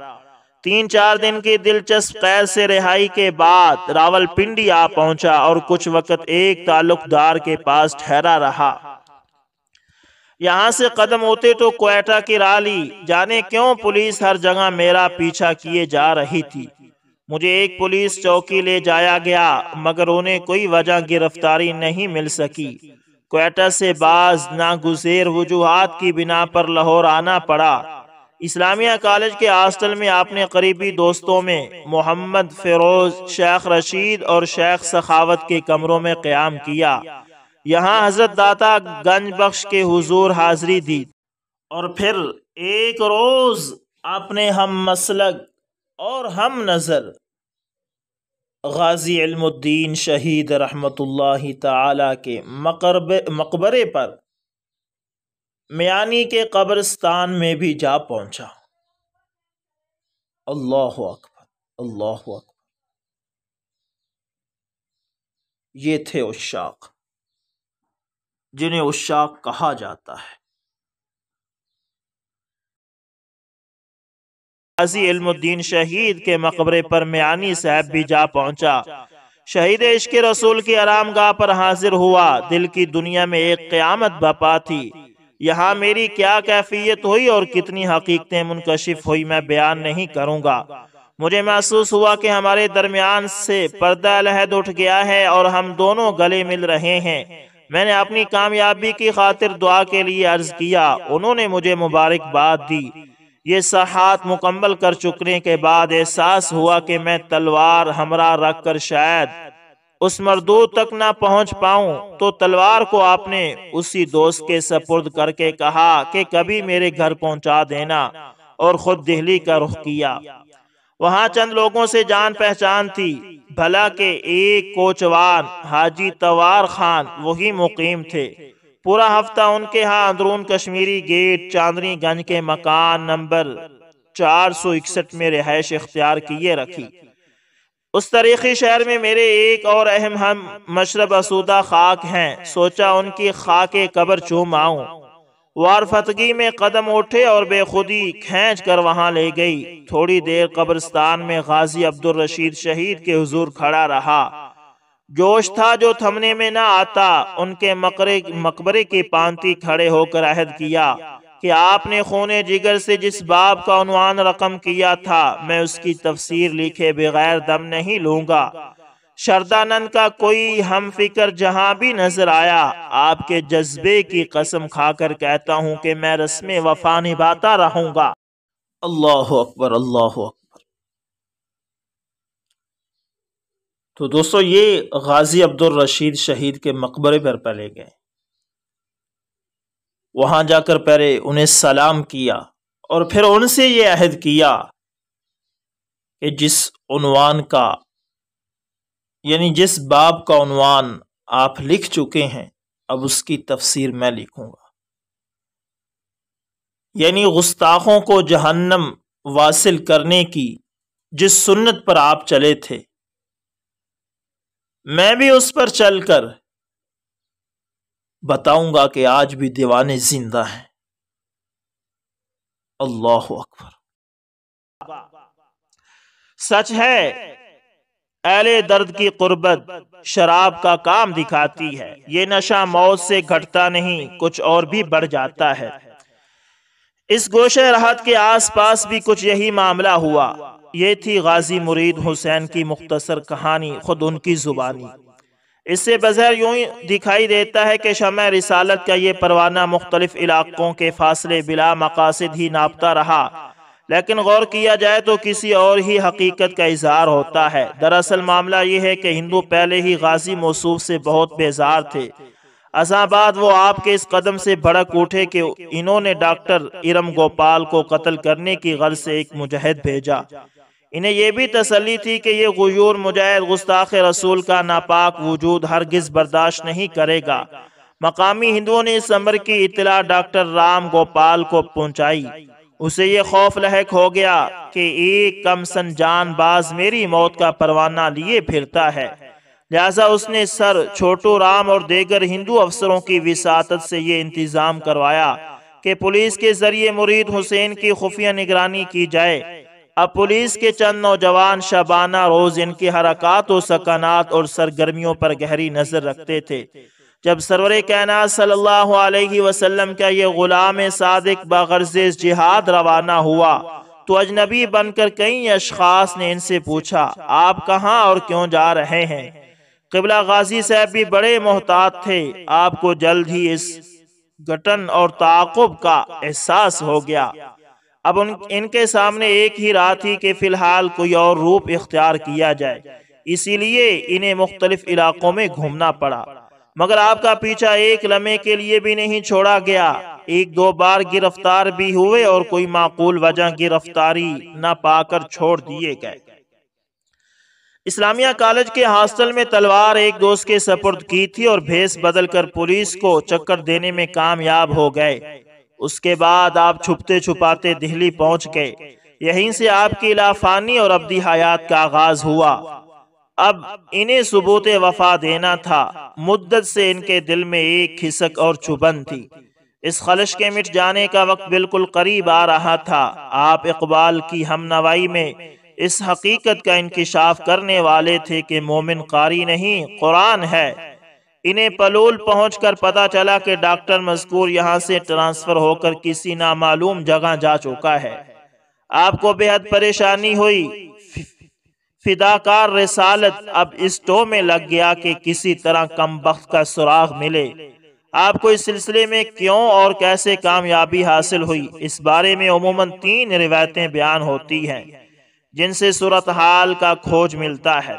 तीन चार दिन की दिलचस्प कैद से रिहाई के बाद रावलपिंडी आ पहुंचा और कुछ वक्त एक ताल्लुकदार के पास ठहरा रहा यहाँ से कदम होते तो कोयटा की राली जाने क्यों पुलिस हर जगह मेरा पीछा किए जा रही थी मुझे एक पुलिस चौकी ले जाया गया मगर उन्हें कोई वजह गिरफ्तारी नहीं मिल सकी कोयटा से बाज ना गुजेर वजूहत की बिना पर लाहौर आना पड़ा इस्लामिया कॉलेज के हॉस्टल में आपने करीबी दोस्तों में मोहम्मद फिरोज शेख रशीद और शेख सखावत के कमरों में क्याम किया यहाँ हजरत दाता गंज बख्श के हुजूर हाजिरी दी और फिर एक रोज़ आपने हम मसलक और हम नज़र गाजी अलमुद्दीन शहीद रहमतुल्लाह ताला के मकरब मकबरे पर मियानी के कब्रस्तान में भी जा पहुंचा अल्लाह अकबर अल्लाह अकबर ये थे उशाक़ जिन्हें उषा कहा जाता है गाजी इल्मुद्दीन शहीद के मकबरे पर मियानी साहब भी जा पहुंचा शहीद इश्क रसूल की आराम गाह पर हाजिर हुआ दिल की दुनिया में एक क्यामत बपा थी यहाँ मेरी क्या कैफियत हुई और कितनी हकीकतें मुनकशिफ हुई मैं बयान नहीं करूँगा मुझे महसूस हुआ कि हमारे दरमियान से पर्दा लहद उठ गया है और हम दोनों गले मिल रहे हैं मैंने अपनी कामयाबी की खातिर दुआ के लिए अर्ज किया उन्होंने मुझे मुबारकबाद दी ये सहात मुकम्मल कर चुकने के बाद एहसास हुआ कि मैं तलवार हमरा रख कर शायद उस मरदूद तक ना पहुंच पाऊं तो तलवार को आपने उसी दोस्त के सपुर्द करके कहा कि कभी मेरे घर पहुंचा देना और खुद दिल्ली का रुख किया वहां चंद लोगों से जान पहचान थी भला के एक कोचवान हाजी तवार खान वही मुकीम थे पूरा हफ्ता उनके यहाँ अंदरून कश्मीरी गेट चांदनी गंज के मकान नंबर चार सौ इकसठ में रिहायश इख्तियार किए रखी उस तारीखी शहर में मेरे एक और अहम हम मशरब असूदा खाक हैं सोचा उनकी खाक कबर चूम आऊं वारफतगी में कदम उठे और बेखुदी खींच कर वहाँ ले गई थोड़ी देर कब्रिस्तान में गाजी अब्दुल रशीद शहीद के हजूर खड़ा रहा जोश था जो थमने में ना आता उनके मकरे मकबरे की पांति खड़े होकर अहद किया कि आपने खूने जिगर से जिस बाब का रकम किया था मैं उसकी तफसीर लिखे बगैर दम नहीं लूंगा शरदानंद का कोई हम फिक्र जहां भी नजर आया आपके जज्बे की कसम खाकर कहता हूं कि मैं रस्म वफा निभाता रहूंगा अल्लाह अकबर अल्लाह अकबर तो दोस्तों ये गाजी अब्दुल रशीद शहीद के मकबरे पर पहले गए वहां जाकर पहले उन्हें सलाम किया और फिर उनसे ये अहद किया कि जिस उनवान का यानी जिस बाब का उनवान आप लिख चुके हैं अब उसकी तफसीर मैं लिखूंगा यानी गुस्ताखों को जहन्नम वासिल करने की जिस सुन्नत पर आप चले थे मैं भी उस पर चलकर बताऊंगा कि आज भी दीवाने जिंदा हैं अल्लाह अकबर सच है अहले दर्द की कुर्बत शराब का काम दिखाती है ये नशा मौत से घटता नहीं कुछ और भी बढ़ जाता है इस गोशे राहत के आसपास भी कुछ यही मामला हुआ ये थी गाजी मुरीद हुसैन की मुख्तसर कहानी खुद उनकी जुबानी इससे बजहर यूं ही दिखाई देता है कि शम रिसालत का ये परवाना मुख्तलिफ इलाकों के फासले बिला मकासद ही नापता रहा लेकिन गौर किया जाए तो किसी और ही हकीकत का इजहार होता है दरअसल मामला ये है कि हिंदू पहले ही गाजी मौसू से बहुत बेजार थे असाबाद वो आपके इस कदम से भड़क उठे कि इन्होंने डॉक्टर इरम गोपाल को कत्ल करने की गर्ज से एक मुजहद भेजा इन्हें यह भी तसली थी कि ये गयूर मुजाहिद गुस्ताख रसूल का नापाक वजूद हरगिज बर्दाश्त नहीं करेगा मकामी हिंदुओं ने इस अमर की इतला डॉक्टर राम गोपाल को पहुंचाई उसे ये खौफ लहक हो गया कि एक कमसन जानबाज मेरी मौत का परवाना लिए फिरता है लिहाजा उसने सर छोटू राम और देगर हिंदू अफसरों की विसात से ये इंतज़ाम करवाया कि पुलिस के जरिए मुरीद हुसैन की खुफिया निगरानी की जाए अब पुलिस के चंद नौजवान शबाना रोज इनकी हरकत व सकनात और सरगर्मियों पर गहरी नजर रखते थे जब सरवर कैनात सल्लल्लाहु अलैहि वसल्लम का ये ग़ुलाम सादिक बगरज जिहाद रवाना हुआ तो अजनबी बनकर कई अशखास ने इनसे पूछा आप कहाँ और क्यों जा रहे हैं किबला गाजी साहब भी बड़े मोहतात थे आपको जल्द ही इस गठन और ताकुब का एहसास हो गया अब उन इनके सामने एक ही रात थी कि फ़िलहाल कोई और रूप इख्तियार किया जाए इसीलिए इन्हें मुख्तलिफ इलाकों में घूमना पड़ा मगर आपका पीछा एक लम्हे के लिए भी नहीं छोड़ा गया एक दो बार गिरफ्तार भी हुए और कोई माकूल वजह गिरफ्तारी न पाकर छोड़ दिए गए इस्लामिया कॉलेज के हॉस्टल में तलवार एक दोस्त के सपुर्द की थी और भेस बदल कर पुलिस को चक्कर देने में कामयाब हो गए उसके बाद आप छुपते छुपाते दिल्ली पहुंच गए यहीं से आपकी लाफानी और अब्दी हयात का आगाज हुआ अब इन्हें सबूत वफा देना था मुद्दत से इनके दिल में एक खिसक और चुभन थी इस खलश के मिट जाने का वक्त बिल्कुल करीब आ रहा था आप इकबाल की हमनवाई में इस हकीकत का इंकशाफ करने वाले थे कि मोमिन कारी नहीं कुरान है इन्हें पलोल पहुँच कर पता चला कि डॉक्टर मजकूर यहाँ से ट्रांसफ़र होकर किसी नामालूम जगह जा चुका है आपको बेहद परेशानी हुई फिदाकार रसालत अब इस टो में लग गया कि किसी तरह कम वक्त का सुराग मिले आपको इस सिलसिले में क्यों और कैसे कामयाबी हासिल हुई इस बारे में अमूमन तीन रिवायतें बयान होती हैं जिनसे सूरत हाल का खोज मिलता है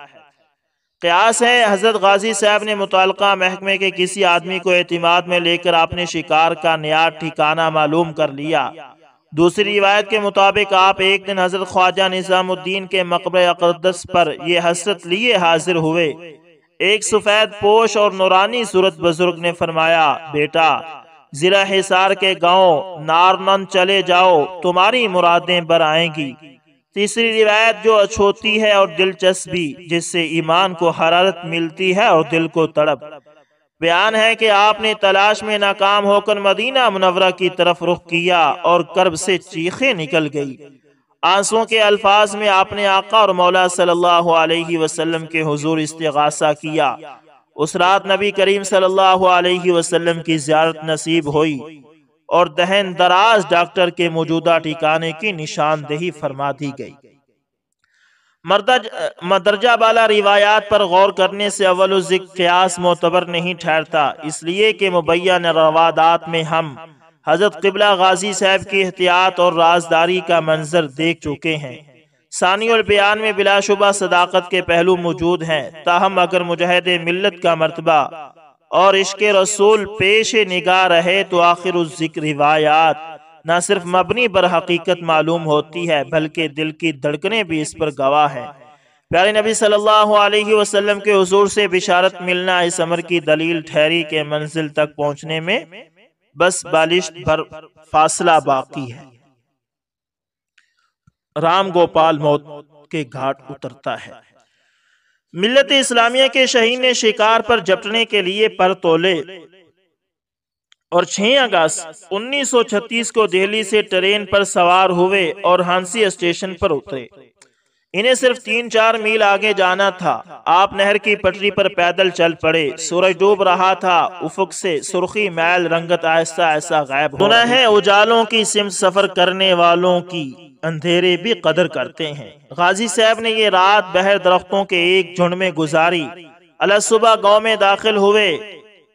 क्यास है हज़रत गाजी साहब ने मुतल महकमे के किसी आदमी को अतमाद में लेकर अपने शिकार का नया ठिकाना मालूम कर लिया दूसरी रिवायत के मुताबिक आप एक दिन हज़रत ख्वाजा निज़ामुद्दीन के मकबर अकदस पर यह हसरत लिए हाजिर हुए एक सफ़ेद पोश और नौरानी सूरत बुजुर्ग ने फरमाया बेटा जिला हिसार के गांव नारनन चले जाओ तुम्हारी मुरादें बर आएंगी तीसरी रिवायत जो अछोती है और दिलचस्पी जिससे ईमान को हरारत मिलती है और दिल को तड़प बयान है कि आपने तलाश में नाकाम होकर मदीना मुनवरा की तरफ रुख किया और कर्ब से चीखे निकल गई आंसुओं के अल्फाज में आपने आका और मौला सल्लल्लाहु अलैहि वसल्लम के हुजूर इस्तेगासा किया उस रात नबी करीम सल्लल्लाहु अलैहि वसल्लम की ज्यारत नसीब हुई और दहन दराज डॉक्टर के मौजूदा ठिकाने की निशानदेही फरमा दी गई मदरजा वाला रिवायात पर गौर करने से अवल क्यास मोतबर नहीं ठहरता इसलिए कि मुबैया रवादात में हम हज़रत किबला गाजी साहब की एहतियात और राजदारी का मंजर देख चुके हैं सानी और बयान में बिलाशुबा सदाकत के पहलू मौजूद हैं ताहम अगर मुजाहद मिलत का मरतबा और इश्क रसूल पेश निगाह रहे तो आखिर उस रिवायात न सिर्फ मबनी पर हकीकत मालूम होती है बल्कि दिल की धड़कने भी इस पर गवाह है प्यारे नबी सल्लल्लाहु अलैहि वसल्लम के हजूर से बिशारत मिलना इस अमर की दलील ठहरी के मंजिल तक पहुंचने में बस बालिश भर फासला बाकी है राम गोपाल मौत के घाट उतरता है मिलत इस्लामिया के शहीन ने शिकार पर जपटने के लिए पर तोले और 6 अगस्त 1936 को दिल्ली से ट्रेन पर सवार हुए और हांसी स्टेशन पर उतरे इन्हें सिर्फ तीन चार मील आगे जाना था आप नहर की पटरी पर पैदल चल पड़े सूरज डूब रहा था उफुक से सुर्खी मैल रंगत आहिस्ता आहिस्ता गायब सुना है उजालों की सिम सफर करने वालों की अंधेरे भी कदर करते हैं गाजी साहब ने ये रात बहर दरख्तों के एक झुंड में गुजारी अला सुबह गाँव में दाखिल हुए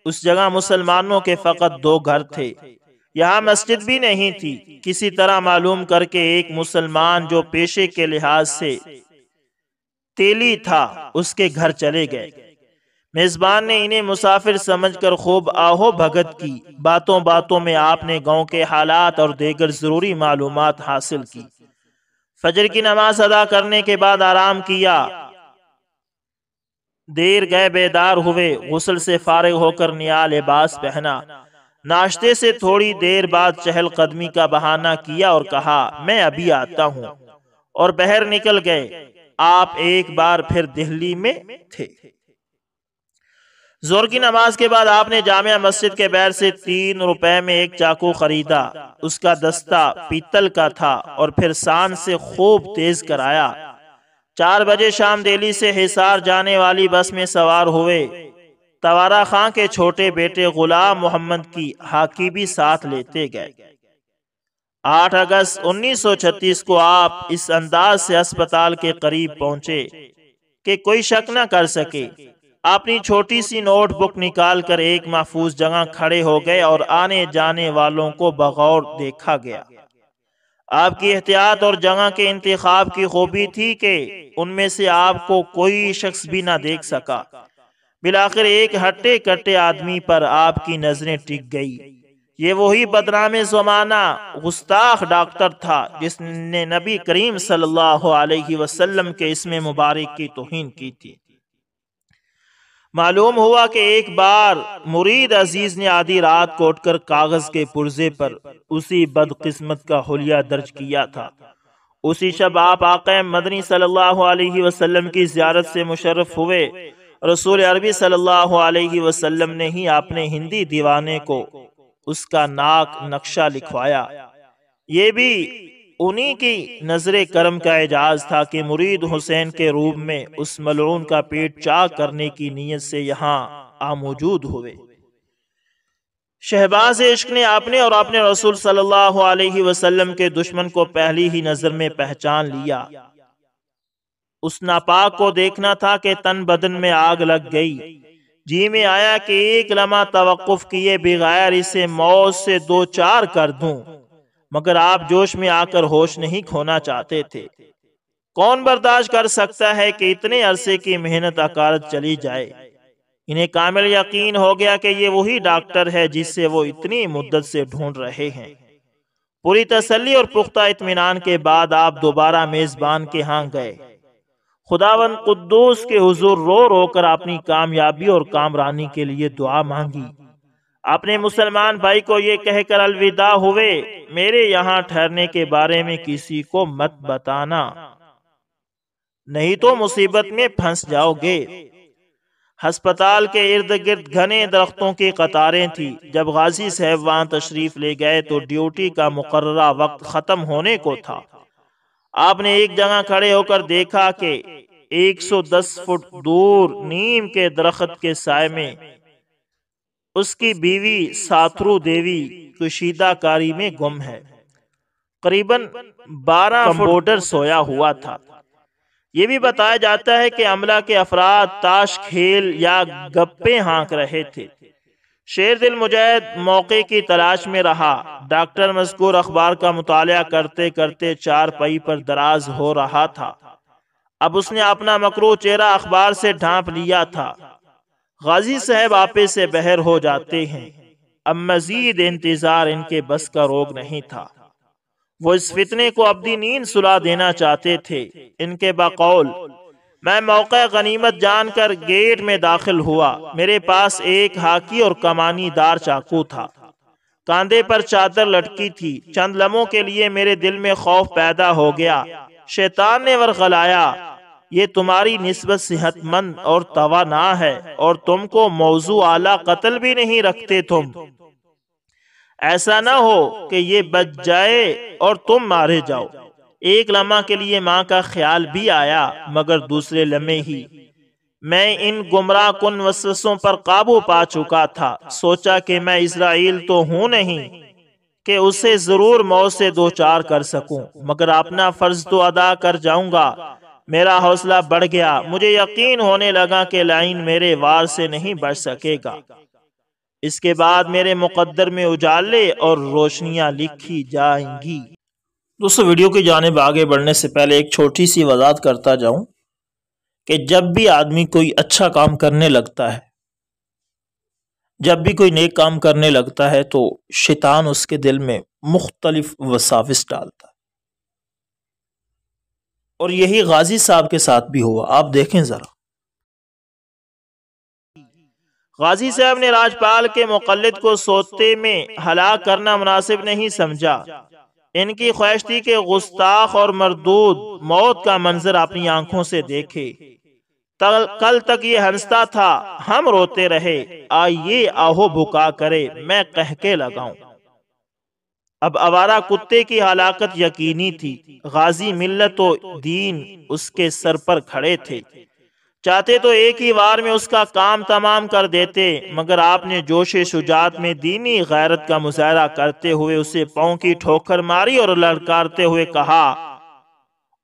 उस जगह मुसलमानों के फकत दो घर थे यहाँ मस्जिद भी नहीं थी किसी तरह मालूम करके एक मुसलमान जो पेशे के लिहाज से तेली था उसके घर चले गए मेजबान ने इन्हें मुसाफिर समझकर खूब आहो भगत की बातों बातों में आपने गांव के हालात और देगर ज़रूरी मालूम हासिल की फजर की नमाज अदा करने के बाद आराम किया देर गए बेदार हुए गुसल से फारग होकर निया लिबास पहना नाश्ते से थोड़ी देर बाद चहल कदमी का बहाना किया और कहा मैं अभी आता हूँ और बहर निकल गए आप एक बार फिर दिल्ली में थे जोर की नमाज के बाद आपने जामिया मस्जिद के बैर से तीन रुपए में एक चाकू खरीदा उसका दस्ता पीतल का था और फिर सान से खूब तेज कराया चार बजे शाम दिल्ली से हिसार जाने वाली बस में सवार हुए तवारा खां के छोटे बेटे गुलाम मोहम्मद की हाकी भी साथ लेते गए 8 अगस्त 1936 को आप इस अंदाज से अस्पताल के करीब पहुंचे कि कोई शक न कर सके अपनी छोटी सी नोटबुक निकाल कर एक महफूज जगह खड़े हो गए और आने जाने वालों को बगौर देखा गया आपकी एहतियात और जगह के इंतखब की खूबी थी कि उनमें से आपको कोई शख्स भी ना देख सका बिलाकर एक हट्टे कट्टे आदमी पर आपकी नजरें टिक गई ये वही बदनाम जमाना गुस्ताख डॉक्टर था जिसने नबी करीम सल्लल्लाहु अलैहि वसल्लम के इसमें मुबारक की तोहन की थी मालूम हुआ कि एक बार मुरीद अजीज ने आधी रात को उठकर कागज के पुर्जे पर उसी बदकिस्मत का हुलिया दर्ज किया था उसी शब आप आक़ मदनी सल्लल्लाहु अलैहि वसल्लम की जियारत से मुशर्रफ हुए रसूल अरबी सल्लल्लाहु अलैहि वसल्लम ने ही अपने हिंदी दीवाने को उसका नाक नक्शा लिखवाया ये भी उन्हीं की नजर करम का एजाज था कि मुरीद हुसैन के रूप में उस मलून का पेट चाक करने की नीयत से यहाँ आ मौजूद हुए शहबाज इश्क ने आपने और आपने रसूल सल्लल्लाहु अलैहि वसल्लम के दुश्मन को पहली ही नजर में पहचान लिया उस नापाक को देखना था कि तन बदन में आग लग गई जी में आया कि एक लमा तवक्फ किए बगैर इसे मौत से दो चार कर दूं मगर आप जोश में आकर होश नहीं खोना चाहते थे कौन बर्दाश्त कर सकता है कि इतने अरसे की मेहनत अकार चली जाए इन्हें कामिल यकीन हो गया कि ये वही डॉक्टर है जिससे वो इतनी मुद्दत से ढूंढ रहे हैं पूरी तसली और पुख्ता इतमान के बाद आप दोबारा मेज़बान के यहाँ गए खुदावन कुद्दूस के हुजूर रो रो कर अपनी कामयाबी और कामरानी के लिए दुआ मांगी अपने मुसलमान भाई को ये कहकर अलविदा हुए मेरे यहाँ ठहरने के बारे में किसी को मत बताना नहीं तो मुसीबत में फंस जाओगे हस्पताल के इर्द गिर्द घने दरख्तों की कतारें थी जब गाजी साहब वहां तशरीफ ले गए तो ड्यूटी का मुकर वक्त खत्म होने को था आपने एक जगह खड़े होकर देखा कि 110 फुट दूर नीम के दरख्त के साय में उसकी बीवी सातरु देवी कुशीदाकारी में गुम है करीबन बारह बॉर्डर सोया हुआ था ये भी बताया जाता है कि अमला के अफराद ताश खेल या गप्पे हाँक रहे थे शेर दिल मुजैद मौके की तलाश में रहा डॉक्टर मजकूर अखबार का मुताल करते करते चार पई पर दराज हो रहा था अब उसने अपना मकरू चेहरा अखबार से ढांप लिया था गाजी साहब आपे से बहर हो जाते हैं अब मजीद इंतजार इनके बस का रोग नहीं था वो इस फितने को अपनी नींद सुला देना चाहते थे इनके बकौल मैं मौका गनीमत जानकर गेट में दाखिल हुआ मेरे पास एक हाकी और कमानी दार चाकू था कांधे पर चादर लटकी थी चंद लम्हों के लिए मेरे दिल में खौफ पैदा हो गया शैतान ने वर गलाया ये तुम्हारी नस्बत सेहतमंद और तवाना है और तुमको मौजू आला कत्ल भी नहीं रखते तुम ऐसा ना हो कि ये बच जाए और तुम मारे जाओ एक लम्हा के लिए माँ का ख्याल भी आया मगर दूसरे लम्हे ही मैं इन गुमराह कन वसों पर काबू पा चुका था सोचा कि मैं इसराइल तो हूँ नहीं कि उसे ज़रूर मौत से दो चार कर सकूं मगर अपना फ़र्ज तो अदा कर जाऊंगा मेरा हौसला बढ़ गया मुझे यकीन होने लगा कि लाइन मेरे वार से नहीं बढ़ सकेगा इसके बाद मेरे मुकद्दर में उजाले और रोशनियां लिखी जाएंगी दोस्तों वीडियो की जानब आगे बढ़ने से पहले एक छोटी सी वजात करता जाऊं कि जब भी आदमी कोई अच्छा काम करने लगता है जब भी कोई नेक काम करने लगता है तो शैतान उसके दिल में मुख्तलिफ वसाविस डालता है और यही गाजी साहब के साथ भी हुआ आप देखें ज़रा गाजी साहब ने राजपाल के मुकलद को सोते में हलाक करना मुनासिब नहीं समझा इनकी ख्वाहिश थी कि गुस्ताख और मरदूद मौत का मंजर अपनी आंखों से देखे तल, कल तक ये हंसता था हम रोते रहे आइए आहो भुका करे मैं कहके लगाऊं अब आवारा कुत्ते की हलाकत यकीनी थी गाजी मिल्लत दीन उसके सर पर खड़े थे चाहते तो एक ही बार में उसका काम तमाम कर देते मगर आपने जोश शुजात में दीनी गैरत का मुजाहरा करते हुए उसे पाओ की ठोकर मारी और लड़कारते हुए कहा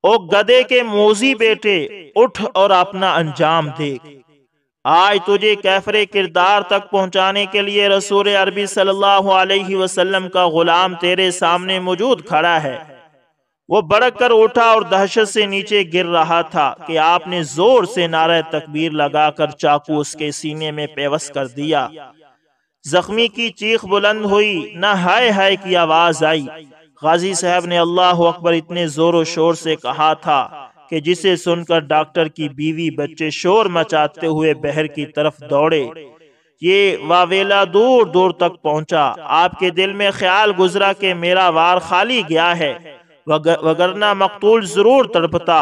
ओ गधे के मोजी बेटे उठ और अपना अंजाम देख आज तुझे कैफरे किरदार तक पहुंचाने के लिए रसूल अरबी सल्लल्लाहु अलैहि वसल्लम का ग़ुलाम तेरे सामने मौजूद खड़ा है वो बड़क कर उठा और दहशत से नीचे गिर रहा था कि आपने जोर से नारा तकबीर लगाकर चाकू उसके सीने में पेवस कर दिया जख्मी की चीख बुलंद हुई न हाय हाय की आवाज आई गाजी साहब ने अल्लाह अकबर इतने जोर शोर से कहा था कि जिसे सुनकर डॉक्टर की बीवी बच्चे शोर मचाते हुए बहर की तरफ दौड़े ये वावेला दूर दूर तक पहुंचा आपके दिल में ख्याल गुजरा कि मेरा वार खाली गया है वगरना मकतूल जरूर तड़पता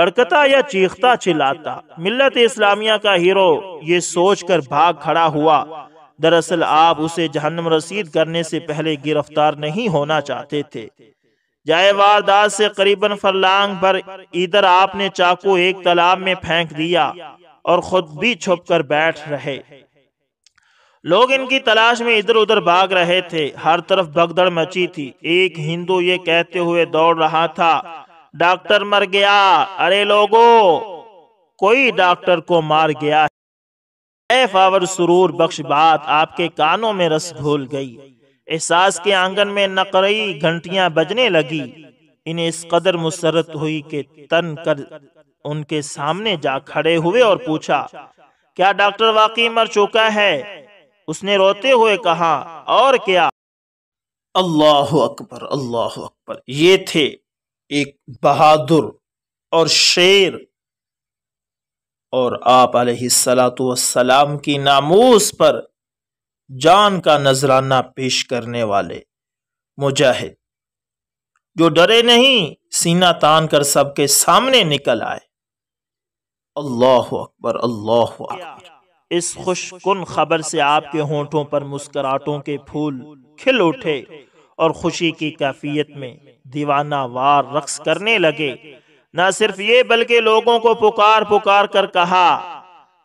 बरकता या चीखता चिल्लाता मिलत इस्लामिया का हीरो ये सोच कर भाग खड़ा हुआ दरअसल आप उसे जहन्नम रसीद करने से पहले गिरफ्तार नहीं होना चाहते थे जाए वारदात से करीबन फरलांग पर इधर आपने चाकू एक तालाब में फेंक दिया और खुद भी छुप कर बैठ रहे लोग इनकी तलाश में इधर उधर भाग रहे थे हर तरफ भगदड़ मची थी एक हिंदू ये कहते हुए दौड़ रहा था डॉक्टर मर गया अरे लोगो कोई डॉक्टर को मार गया है फावर सुरूर बख्श बात आपके कानों में रस भूल गई एहसास के आंगन में नकरई घंटियां बजने लगी इन्हें इस कदर मुसरत हुई कि तन कर उनके सामने जा खड़े हुए और पूछा क्या डॉक्टर वाकई मर चुका है उसने रोते हुए कहा और क्या अल्लाह अकबर अल्लाह अकबर ये थे एक बहादुर और शेर और आप सलाम की नामूस पर जान का नजराना पेश करने वाले मुजाहिद जो डरे नहीं सीना तान कर सबके सामने निकल आए अल्लाह अकबर अल्लाह अकबर इस खुशकुन खबर से आपके होठों पर मुस्कराहटों के फूल खिल उठे और खुशी की कैफियत में दीवाना वार रक्स करने लगे न सिर्फ ये बल्कि लोगों को पुकार पुकार कर कहा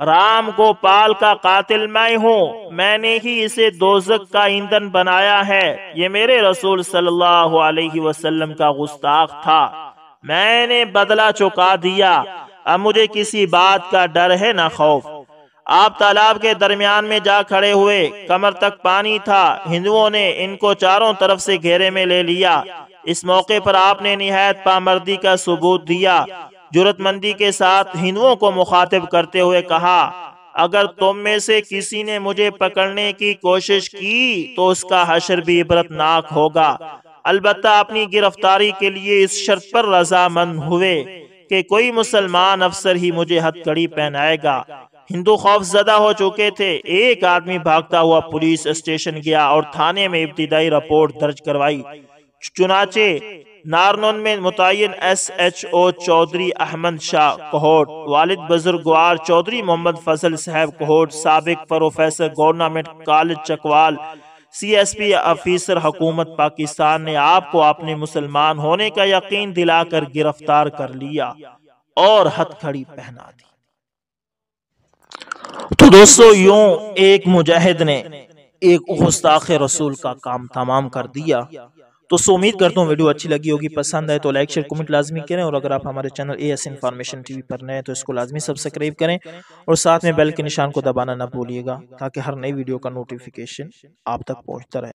राम गोपाल का कातिल मैं हूँ मैंने ही इसे दोजक का ईंधन बनाया है ये मेरे रसूल सल्लल्लाहु अलैहि वसल्लम का गुस्ताख था मैंने बदला चुका दिया अब मुझे किसी बात का डर है ना खौफ आप तालाब के दरमियान में जा खड़े हुए कमर तक पानी था हिंदुओं ने इनको चारों तरफ से घेरे में ले लिया इस मौके पर आपने निहायत पामर्दी का सबूत दिया जरूरतमंदी के साथ हिंदुओं को मुखातिब करते हुए कहा अगर तुम में से किसी ने मुझे पकड़ने की कोशिश की तो उसका हशर भी इबरतनाक होगा अलबत् अपनी गिरफ्तारी के लिए इस शर्त पर रजामंद हुए कि कोई मुसलमान अफसर ही मुझे हथकड़ी पहनाएगा हिंदू खौफ जदा हो चुके थे एक आदमी भागता हुआ पुलिस स्टेशन गया और थाने में इब्तदाई रिपोर्ट दर्ज करवाई चुनाचे नारनौन में मुतन S H O Chaudhry Ahmad Shah कोहोट वालिद बुजुर्गवार चौधरी मोहम्मद फजल साहब कोहोट सबक professor government college Chakwal C S P officer हकूमत पाकिस्तान ने आपको अपने मुसलमान होने का यकीन दिलाकर गिरफ्तार कर लिया और हथखड़ी पहना दी तो दोस्तों यूं एक मुजाहिद ने एक उस्ताख रसूल का काम तमाम कर दिया तो सो उम्मीद करता हूँ वीडियो अच्छी लगी होगी पसंद आए तो लाइक शेयर कमेंट लाजमी करें और अगर आप हमारे channel A S information T V पर नए हैं तो इसको लाजमी सब्सक्राइब करें और साथ में बेल के निशान को दबाना ना भूलिएगा ताकि हर नई वीडियो का नोटिफिकेशन आप तक पहुँचता रहे